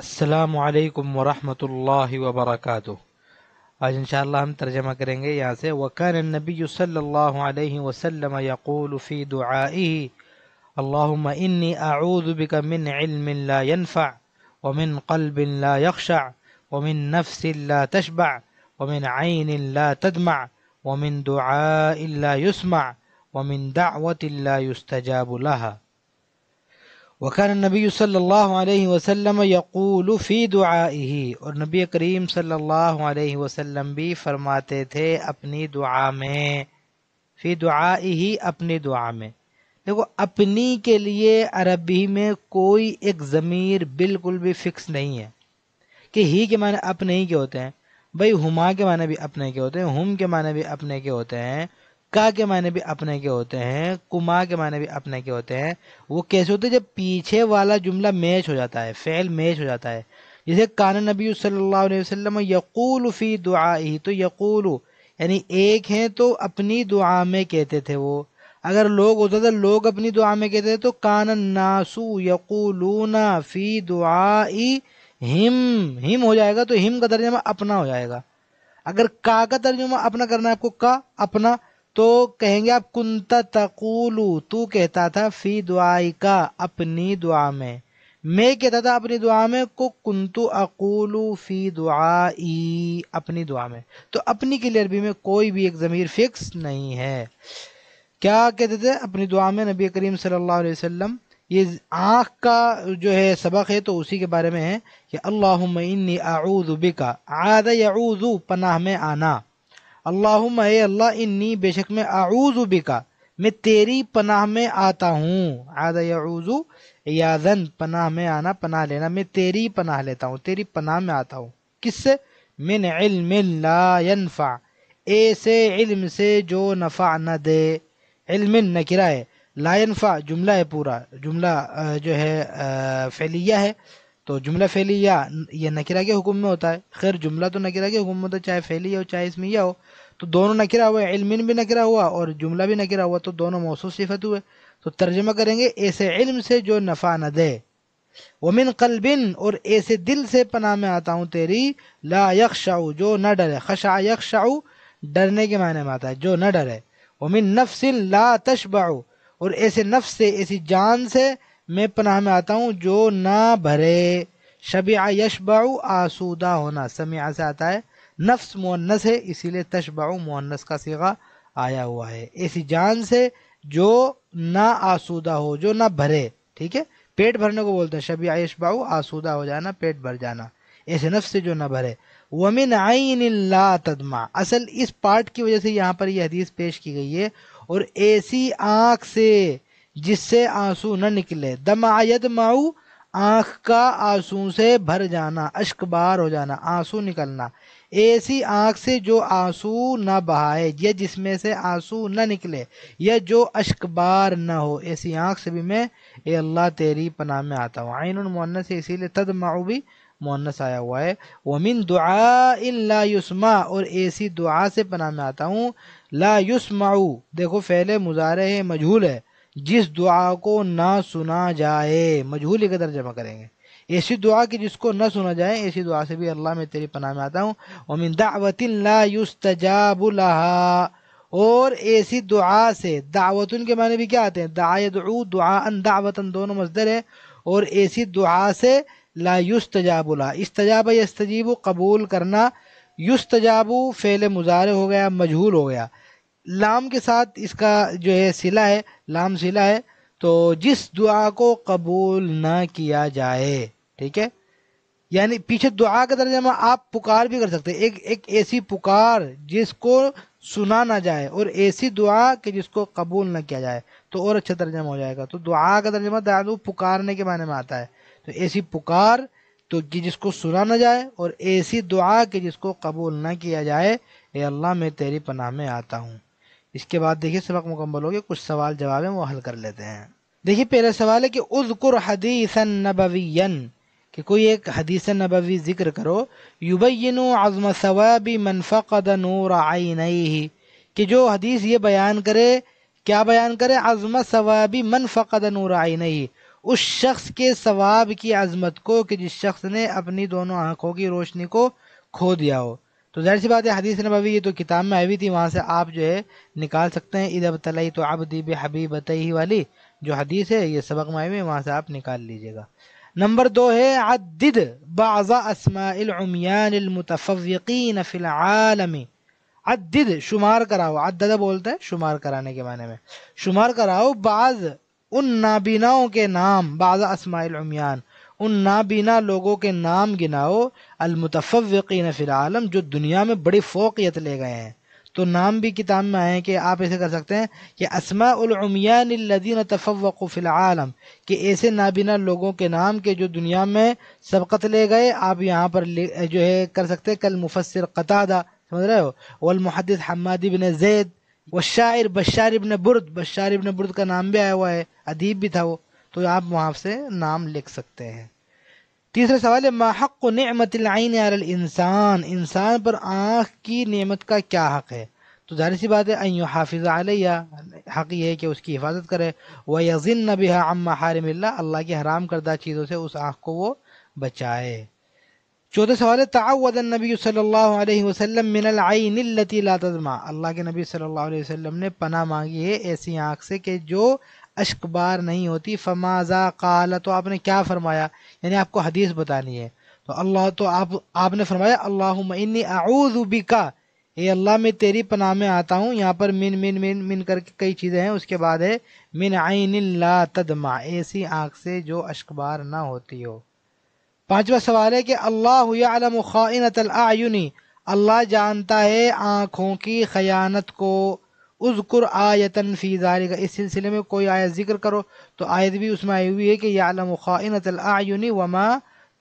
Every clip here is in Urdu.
السلام عليكم ورحمة الله وبركاته ان ہم ترجمہ کریں گے یہاں سے وكان النبي صلى الله عليه وسلم يقول في دعائه اللهم إني أعوذ بك من علم لا ينفع ومن قلب لا يخشع ومن نفس لا تشبع ومن عين لا تدمع ومن دعاء لا يسمع ومن دعوة لا يستجاب لها وخر نبی صلی اللہ علیہ وسلم یقول فی دعائه اور نبی کریم صلی اللہ علیہ وسلم بھی فرماتے تھے اپنی دعا میں فی دعائه اپنی دعا میں دیکھو اپنی کے لیے عربی میں کوئی ایک ضمیر بالکل بھی فکس نہیں ہے کہ ہی کے معنی اپنے ہی کے ہوتے ہیں بھائی ہما کے معنی بھی اپنے کے ہوتے ہیں ہم کے معنی بھی اپنے کے ہوتے ہیں کا کے معنی بھی اپنے کے ہوتے ہیں کما کے معنی بھی اپنے کے ہوتے ہیں وہ کیسے ہوتے ہیں جب پیچھے والا جملہ میش ہو جاتا ہے فعل میش ہو جاتا ہے جیسے کان نبی صلی اللہ علیہ وسلم یقول فی تو یقول یعنی ایک ہیں تو اپنی دعا میں کہتے تھے وہ اگر لوگ ہوتا تھا لوگ اپنی دعا میں کہتے تھے تو کان ناسو فی ہم ہم ہو جائے گا تو ہم کا ترجمہ اپنا ہو جائے گا اگر کا کا ترجمہ اپنا کرنا ہے آپ کو کا اپنا تو کہیں گے آپ کنتا تقولو تو کہتا تھا فی دعائی کا اپنی دعا میں میں کہتا تھا اپنی دعا میں کو کنتو اقولو فی دعائی اپنی دعا میں تو اپنی کے لیے عربی میں کوئی بھی ایک ضمیر فکس نہیں ہے کیا کہتے تھے اپنی دعا میں نبی کریم صلی اللہ علیہ وسلم یہ آنکھ کا جو ہے سبق ہے تو اسی کے بارے میں ہے کہ اللہم انی اعوذ بکا عاد یعوذ پناہ میں آنا اللہ اے اللہ انی بے شک میں اعوذ بکا میں تیری پناہ میں آتا ہوں آد یعوذ یازن پناہ میں آنا پناہ لینا میں تیری پناہ لیتا ہوں تیری پناہ میں آتا ہوں کس سے من علم لا ینفع ایسے علم سے جو نفع نہ دے علم نکرہ ہے لا ینفع جملہ ہے پورا جملہ جو ہے فعلیہ ہے تو جملہ فعلیہ یا یہ نکرہ کے حکم میں ہوتا ہے خیر جملہ تو نکرہ کے حکم میں ہوتا ہے چاہے فعلیہ ہو چاہے اسمیہ ہو تو دونوں نکرہ ہوئے علمین بھی نکرہ ہوا اور جملہ بھی نکرہ ہوا تو دونوں محسوس صفت ہوئے تو ترجمہ کریں گے ایسے علم سے جو نفع نہ دے ومن قلبن اور ایسے دل سے پناہ میں آتا ہوں تیری لا یخشعو جو نہ ڈرے خشع یخشعو ڈرنے کے معنی میں آتا ہے جو نہ ڈرے ومن نفس لا تشبعو اور ایسے نفس سے ایسی جان سے میں پناہ میں آتا ہوں جو نہ بھرے شب یشبع آسودہ ہونا سمی سے آتا ہے نفس مونس ہے اسی لیے تشبع مونس کا سیغہ آیا ہوا ہے ایسی جان سے جو نہ آسودہ ہو جو نہ بھرے ٹھیک ہے پیٹ بھرنے کو بولتے ہیں شب یشبع آسودہ ہو جانا پیٹ بھر جانا ایسے نفس سے جو نہ بھرے ومن عین اللہ تدما اصل اس پارٹ کی وجہ سے یہاں پر یہ حدیث پیش کی گئی ہے اور ایسی آنکھ سے جس سے آنسو نہ نکلے دم عید ماؤ آنکھ کا آنسو سے بھر جانا اشک بار ہو جانا آنسو نکلنا ایسی آنکھ سے جو آنسو نہ بہائے یا جس میں سے آنسو نہ نکلے یا جو اشک بار نہ ہو ایسی آنکھ سے بھی میں اے اللہ تیری پناہ میں آتا ہوں آئین المان سے اسی لیے تدماؤں بھی مونس آیا ہوا ہے ومن دعا لا یوسما اور ایسی دعا سے پناہ میں آتا ہوں لا یوس دیکھو پھیلے مظاہرے ہے مجھول ہے جس دعا کو نہ سنا جائے مجھول کا ترجمہ کریں گے ایسی دعا کہ جس کو نہ سنا جائے ایسی دعا سے بھی اللہ میں تیری پناہ میں آتا ہوں دعوت مند یستجاب لایوستلہ اور ایسی دعا سے دعوتن کے معنی بھی کیا آتے ہیں دعا دعو دعا ان دعوتن دونوں مزدر ہیں اور ایسی دعا سے لا یستجاب یا استجاب یستجیب قبول کرنا یوستاب فعل مزار ہو گیا مجھول ہو گیا لام کے ساتھ اس کا جو ہے سلا ہے لام سلا ہے تو جس دعا کو قبول نہ کیا جائے ٹھیک ہے یعنی پیچھے دعا کا ترجمہ آپ پکار بھی کر سکتے ایک ایک ایسی پکار جس کو سنا نہ جائے اور ایسی دعا کہ جس کو قبول نہ کیا جائے تو اور اچھا ترجمہ ہو جائے گا تو دعا کا ترجمہ درادو پکارنے کے معنی میں آتا ہے تو ایسی پکار تو کہ جس کو سنا نہ جائے اور ایسی دعا کہ جس کو قبول نہ کیا جائے اے اللہ میں تیری پناہ میں آتا ہوں اس کے بعد دیکھیے سبق مکمل ہو گیا کچھ سوال جواب ہیں وہ حل کر لیتے ہیں دیکھیے پہلا سوال ہے کہ اذکر حدیث نبوین کہ کوئی ایک حدیث نبوی ذکر کرو یوبین عظم ثواب من فقد نور عینیہ کہ جو حدیث یہ بیان کرے کیا بیان کرے عظم ثواب من فقد نور عینیہ اس شخص کے ثواب کی عظمت کو کہ جس شخص نے اپنی دونوں آنکھوں کی روشنی کو کھو دیا ہو تو ظاہر سی بات ہے حدیث نبوی یہ تو کتاب میں آئی ہوئی تھی وہاں سے آپ جو ہے نکال سکتے ہیں تو اب دبی بت ہی والی جو حدیث ہے یہ سبق میں آئی ہوئی وہاں سے آپ نکال لیجئے گا نمبر دو ہے عدد فی العالم عدد شمار کراؤ بولتا ہے شمار کرانے کے معنی میں شمار کراؤ بعض ان نابیناؤں کے نام بعض اسماء العمیان ان نابینا لوگوں کے نام گناؤ المتفوقین فی العالم جو دنیا میں بڑی فوقیت لے گئے ہیں تو نام بھی کتاب میں آئے ہیں کہ آپ ایسے کر سکتے ہیں کہ اسماء العمیان الذین تفوق فی العالم کہ ایسے نابینا لوگوں کے نام کے جو دنیا میں سبقت لے گئے آپ یہاں پر جو ہے کر سکتے کل مفسر قطعہ سمجھ رہے ہو والمحدث حماد ابن زید والشاعر بشار ابن برد بشار ابن برد کا نام بھی آیا ہوا ہے ادیب بھی تھا وہ تو آپ وہاں سے نام لکھ سکتے ہیں تیسرا سوال ہے حق نعمت العین علی الانسان انسان پر آنکھ کی نعمت کا کیا حق ہے تو ظاہر سی بات ہے این حافظ علیہ حق یہ ہے کہ اس کی حفاظت کرے وہ یزن بحا ام حارم اللہ اللہ کی حرام کردہ چیزوں سے اس آنکھ کو وہ بچائے چوتھا سوال ہے تعود النبی صلی اللہ علیہ وسلم من العین التی لا تدمع اللہ کے نبی صلی اللہ علیہ وسلم نے پناہ مانگی ہے ایسی آنکھ سے کہ جو اشک بار نہیں ہوتی فماذا قال تو آپ نے کیا فرمایا یعنی آپ کو حدیث بتانی ہے تو اللہ تو آپ آپ نے فرمایا اللہ انی اعوذ بکا اے اللہ میں تیری پناہ میں آتا ہوں یہاں پر من من من من کر کے کئی چیزیں ہیں اس کے بعد ہے من عین لا تدمع ایسی آنکھ سے جو اشک بار نہ ہوتی ہو پانچواں سوال ہے کہ اللہ یعلم خائنت الاعین اللہ جانتا ہے آنکھوں کی خیانت کو اذکر آیتن فی ظاہر کا اس سلسلے میں کوئی آیت ذکر کرو تو آیت بھی اس میں آئی ہوئی ہے کہ یعلم خائنۃ الاعین وما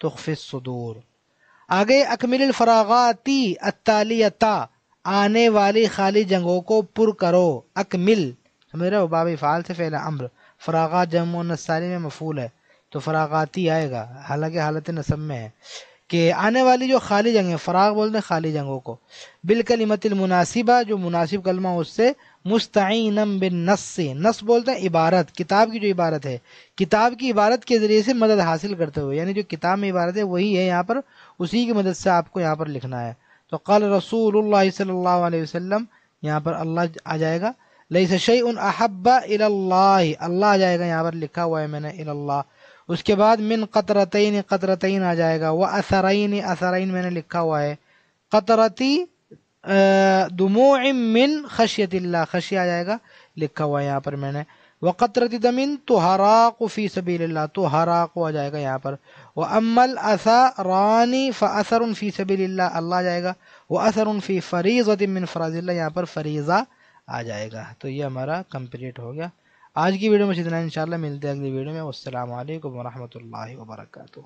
تخفی الصدور آگے اکمل الفراغاتی التالیتا آنے والی خالی جنگوں کو پر کرو اکمل سمجھ رہے ہو باب فعال سے فعل امر فراغات جمع و میں مفعول ہے تو فراغاتی آئے گا حالانکہ حالت نصب میں ہے کہ آنے والی جو خالی جنگ ہے فراغ بولتے ہیں خالی جنگوں کو بالکلمت المناسبہ جو مناسب کلمہ اس سے مستعینم بن سے نص بولتے ہیں عبارت کتاب کی جو عبارت ہے کتاب کی عبارت کے ذریعے سے مدد حاصل کرتے ہوئے یعنی جو کتاب میں عبارت ہے وہی ہے یہاں پر اسی کی مدد سے آپ کو یہاں پر لکھنا ہے تو قال رسول اللہ صلی اللہ علیہ وسلم یہاں پر اللہ آ جائے گا لئی سشع ان احبا اللہ اللہ آ جائے گا یہاں پر لکھا ہوا ہے میں نے اللہ اس کے بعد من قطرتین قطرتین آ جائے گا وہ اثرعین اثرعین میں نے لکھا ہوا ہے قطرتی دمو من خشیت اللہ خشی آ جائے گا لکھا ہوا ہے یہاں پر میں نے وہ قطرتی دمن تو حراق فی سبیل اللہ تو حراق آ جائے گا یہاں پر وہ امل اثرانی رانی اثر فی سبیل اللہ آ جائے گا وہ اثر فی فریض من فراز اللہ یہاں پر فریضہ آ جائے گا تو یہ ہمارا کمپلیٹ ہو گیا آج کی ویڈیو میں اتنا انشاءاللہ ملتے ہیں اگلی ویڈیو میں السلام علیکم ورحمۃ اللہ وبرکاتہ